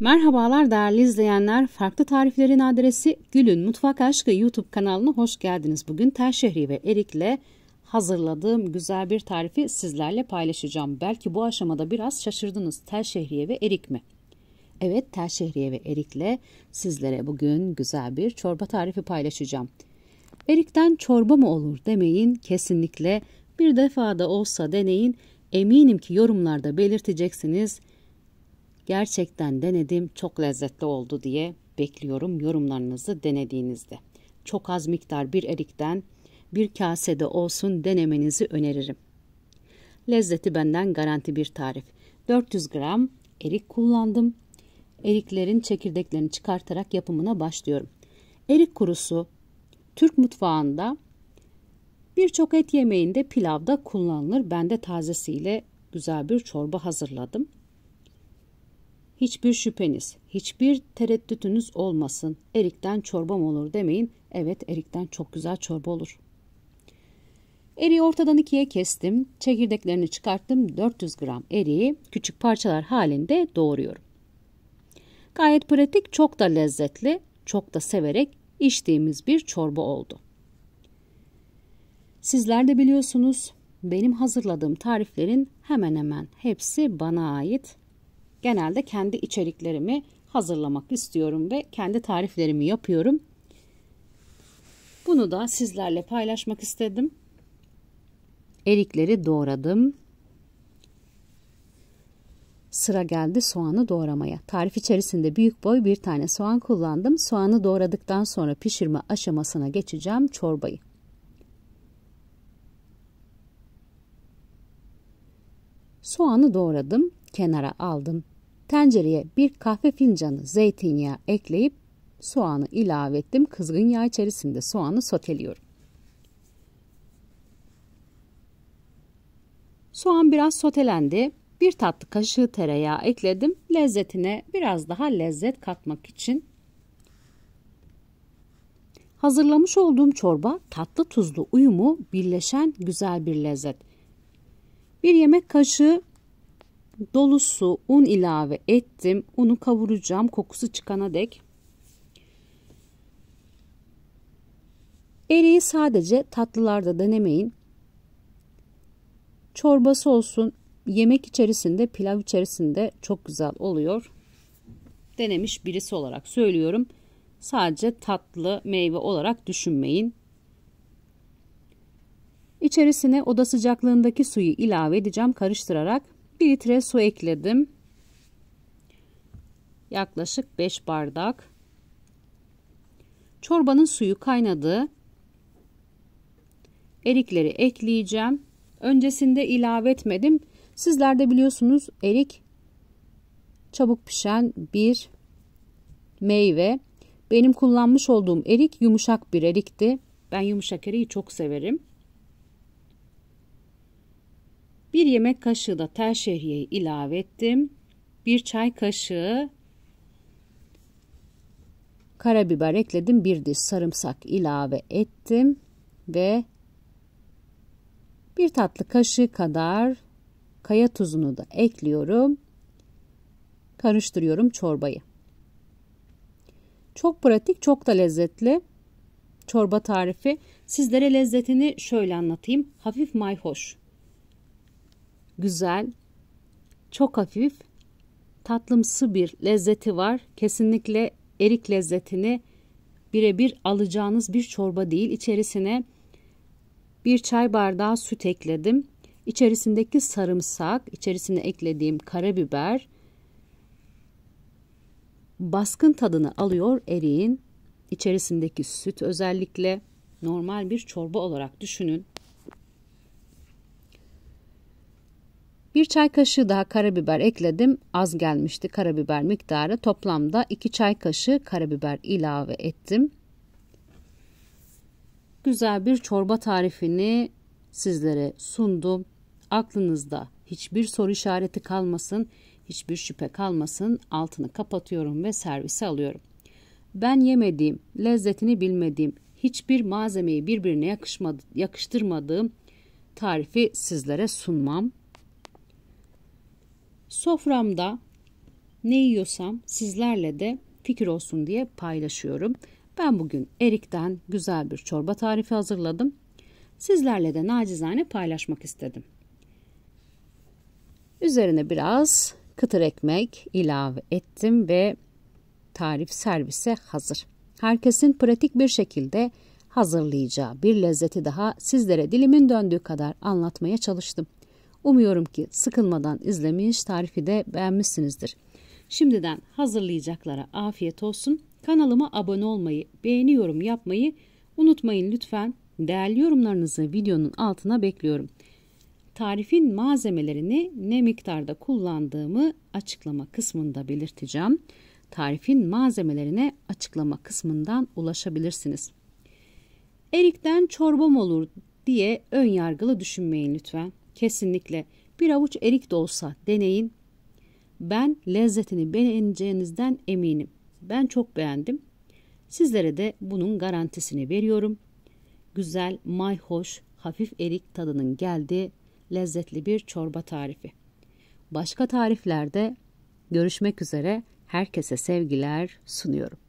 Merhabalar değerli izleyenler. Farklı tariflerin adresi Gül'ün Mutfak Aşkı YouTube kanalına hoş geldiniz. Bugün tel şehri ve erikle hazırladığım güzel bir tarifi sizlerle paylaşacağım. Belki bu aşamada biraz şaşırdınız. Tel şehriye ve erik mi? Evet, tel şehriye ve erikle sizlere bugün güzel bir çorba tarifi paylaşacağım. Erikten çorba mı olur demeyin kesinlikle. Bir defa da olsa deneyin. Eminim ki yorumlarda belirteceksiniz. Gerçekten denedim çok lezzetli oldu diye bekliyorum yorumlarınızı denediğinizde. Çok az miktar bir erikten bir kasede olsun denemenizi öneririm. Lezzeti benden garanti bir tarif. 400 gram erik kullandım. Eriklerin çekirdeklerini çıkartarak yapımına başlıyorum. Erik kurusu Türk mutfağında birçok et yemeğinde pilavda kullanılır. Ben de tazesiyle güzel bir çorba hazırladım hiçbir şüpheniz, hiçbir tereddütünüz olmasın. Erikten çorbam olur demeyin. Evet erikten çok güzel çorba olur. Eriği ortadan ikiye kestim. Çekirdeklerini çıkarttım. 400 gram eriği küçük parçalar halinde doğruyorum. Gayet pratik, çok da lezzetli, çok da severek içtiğimiz bir çorba oldu. Sizler de biliyorsunuz benim hazırladığım tariflerin hemen hemen hepsi bana ait genelde kendi içeriklerimi hazırlamak istiyorum ve kendi tariflerimi yapıyorum. Bunu da sizlerle paylaşmak istedim. Erikleri doğradım. Sıra geldi soğanı doğramaya. Tarif içerisinde büyük boy bir tane soğan kullandım. Soğanı doğradıktan sonra pişirme aşamasına geçeceğim çorbayı. Soğanı doğradım, kenara aldım. Tencereye bir kahve fincanı zeytinyağı ekleyip soğanı ilave ettim. Kızgın yağ içerisinde soğanı soteliyorum. Soğan biraz sotelendi. Bir tatlı kaşığı tereyağı ekledim. Lezzetine biraz daha lezzet katmak için. Hazırlamış olduğum çorba tatlı tuzlu uyumu birleşen güzel bir lezzet. Bir yemek kaşığı Dolusu un ilave ettim. Unu kavuracağım kokusu çıkana dek. Eriği sadece tatlılarda denemeyin. Çorbası olsun, yemek içerisinde, pilav içerisinde çok güzel oluyor. Denemiş birisi olarak söylüyorum. Sadece tatlı meyve olarak düşünmeyin. İçerisine oda sıcaklığındaki suyu ilave edeceğim karıştırarak 1 litre su ekledim. Yaklaşık 5 bardak. Çorbanın suyu kaynadı. Erikleri ekleyeceğim. Öncesinde ilave etmedim. Sizler de biliyorsunuz erik çabuk pişen bir meyve. Benim kullanmış olduğum erik yumuşak bir erikti. Ben yumuşak eriği çok severim. Bir yemek kaşığı da tel şehriyeyi ilave ettim. Bir çay kaşığı karabiber ekledim. Bir diş sarımsak ilave ettim. Ve bir tatlı kaşığı kadar kaya tuzunu da ekliyorum. Karıştırıyorum çorbayı. Çok pratik, çok da lezzetli çorba tarifi. Sizlere lezzetini şöyle anlatayım. Hafif mayhoş güzel, çok hafif, tatlımsı bir lezzeti var. Kesinlikle erik lezzetini birebir alacağınız bir çorba değil. İçerisine bir çay bardağı süt ekledim. İçerisindeki sarımsak, içerisine eklediğim karabiber baskın tadını alıyor eriğin. İçerisindeki süt özellikle normal bir çorba olarak düşünün. Bir çay kaşığı daha karabiber ekledim. Az gelmişti karabiber miktarı. Toplamda 2 çay kaşığı karabiber ilave ettim. Güzel bir çorba tarifini sizlere sundum. Aklınızda hiçbir soru işareti kalmasın, hiçbir şüphe kalmasın. Altını kapatıyorum ve servise alıyorum. Ben yemediğim, lezzetini bilmediğim, hiçbir malzemeyi birbirine yakışmadı, yakıştırmadığım tarifi sizlere sunmam. Soframda ne yiyorsam sizlerle de fikir olsun diye paylaşıyorum. Ben bugün erikten güzel bir çorba tarifi hazırladım. Sizlerle de nacizane paylaşmak istedim. Üzerine biraz kıtır ekmek ilave ettim ve tarif servise hazır. Herkesin pratik bir şekilde hazırlayacağı bir lezzeti daha sizlere dilimin döndüğü kadar anlatmaya çalıştım. Umuyorum ki sıkılmadan izlemiş tarifi de beğenmişsinizdir. Şimdiden hazırlayacaklara afiyet olsun. Kanalıma abone olmayı, beğeni yorum yapmayı unutmayın lütfen. Değerli yorumlarınızı videonun altına bekliyorum. Tarifin malzemelerini ne miktarda kullandığımı açıklama kısmında belirteceğim. Tarifin malzemelerine açıklama kısmından ulaşabilirsiniz. Erikten çorbam olur diye ön yargılı düşünmeyin lütfen. Kesinlikle bir avuç erik de olsa deneyin. Ben lezzetini beğeneceğinizden eminim. Ben çok beğendim. Sizlere de bunun garantisini veriyorum. Güzel, mayhoş, hafif erik tadının geldiği lezzetli bir çorba tarifi. Başka tariflerde görüşmek üzere herkese sevgiler sunuyorum.